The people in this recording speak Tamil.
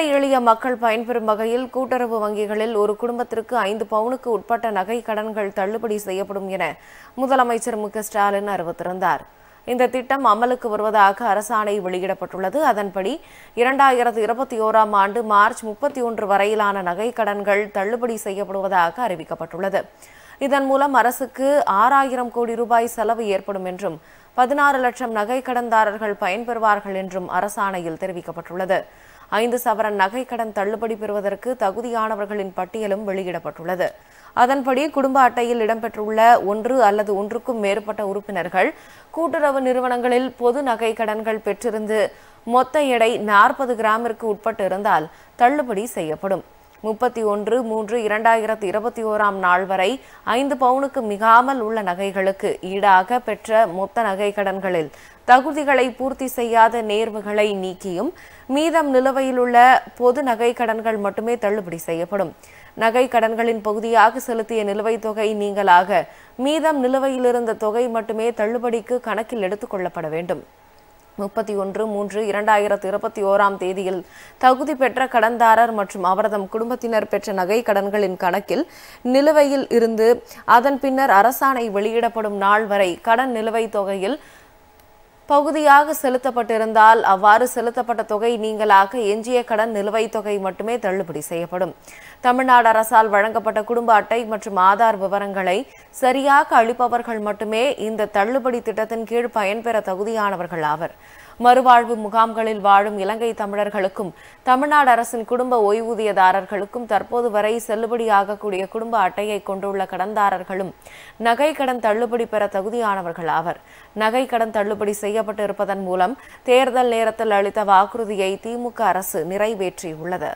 ஏழை எளிய மக்கள் பயன்பெறும் வகையில் கூட்டுறவு வங்கிகளில் ஒரு குடும்பத்திற்கு ஐந்து பவுனுக்கு உட்பட்ட நகை கடன்கள் தள்ளுபடி செய்யப்படும் என முதலமைச்சர் மு ஸ்டாலின் அறிவித்திருந்தார் இந்த திட்டம் அமலுக்கு வருவதாக அரசாணை வெளியிடப்பட்டுள்ளது அதன்படி இரண்டாயிரத்து இருபத்தி ஓராம் ஆண்டு மார்ச் முப்பத்தி ஒன்று வரையிலான நகை கடன்கள் தள்ளுபடி செய்யப்படுவதாக அறிவிக்கப்பட்டுள்ளது இதன் மூலம் அரசுக்கு ஆறாயிரம் கோடி ரூபாய் செலவு ஏற்படும் என்றும் பதினாறு லட்சம் நகை கடன்தாரர்கள் பயன்பெறுவார்கள் என்றும் அரசாணையில் தெரிவிக்கப்பட்டுள்ளது ஐந்து சவரன் நகை கடன் தள்ளுபடி பெறுவதற்கு தகுதியானவர்களின் பட்டியலும் வெளியிடப்பட்டுள்ளது அதன்படி குடும்ப அட்டையில் இடம்பெற்றுள்ள ஒன்று அல்லது ஒன்றுக்கும் மேற்பட்ட உறுப்பினர்கள் கூட்டுறவு நிறுவனங்களில் பொது நகை கடன்கள் பெற்றிருந்து மொத்த எடை நாற்பது கிராமிற்கு உட்பட்டு இருந்தால் தள்ளுபடி செய்யப்படும் முப்பத்தி ஒன்று மூன்று இரண்டாயிரத்தி இருபத்தி ஓராம் நாள் வரை ஐந்து பவுனுக்கு மிகாமல் உள்ள நகைகளுக்கு ஈடாக பெற்ற மொத்த நகை கடன்களில் தகுதிகளை பூர்த்தி செய்யாத நேர்வுகளை நீக்கியும் மீதம் நிலுவையில் உள்ள பொது நகை கடன்கள் மட்டுமே தள்ளுபடி செய்யப்படும் நகை கடன்களின் பகுதியாக செலுத்திய நிலுவைத் தொகை நீங்களாக மீதம் நிலுவையிலிருந்த தொகை மட்டுமே தள்ளுபடிக்கு கணக்கில் எடுத்துக்கொள்ளப்பட வேண்டும் முப்பத்தி ஒன்று மூன்று இரண்டாயிரத்து இருபத்தி ஓராம் தேதியில் தகுதி பெற்ற கடன்தாரர் மற்றும் அவரதம் குடும்பத்தினர் பெற்ற நகை கடன்களின் கணக்கில் நிலுவையில் இருந்து அதன் பின்னர் அரசாணை வெளியிடப்படும் நாள் வரை கடன் நிலுவைத் தொகையில் பகுதியாக செலுத்தப்பட்டிருந்தால் அவ்வாறு செலுத்தப்பட்ட தொகை நீங்களாக எஞ்சிய கடன் நிலுவைத் தொகை மட்டுமே தள்ளுபடி செய்யப்படும் தமிழ்நாடு அரசால் வழங்கப்பட்ட குடும்ப அட்டை மற்றும் ஆதார் விவரங்களை சரியாக அளிப்பவர்கள் மட்டுமே இந்த தள்ளுபடி திட்டத்தின் கீழ் பயன்பெற தகுதியானவர்கள் ஆவர் மறுவாழ்வு முகாம்களில் வாழும் இலங்கை தமிழர்களுக்கும் தமிழ்நாடு அரசின் குடும்ப ஓய்வூதியதாரர்களுக்கும் தற்போது வரை செல்லுபடியாகக்கூடிய குடும்ப அட்டையை கொண்டுள்ள கடன்தாரர்களும் நகை கடன் தள்ளுபடி பெற தகுதியானவர்கள் ஆவர் நகை கடன் தள்ளுபடி செய்யப்பட்டிருப்பதன் மூலம் தேர்தல் நேரத்தில் அளித்த வாக்குறுதியை திமுக அரசு நிறைவேற்றியுள்ளது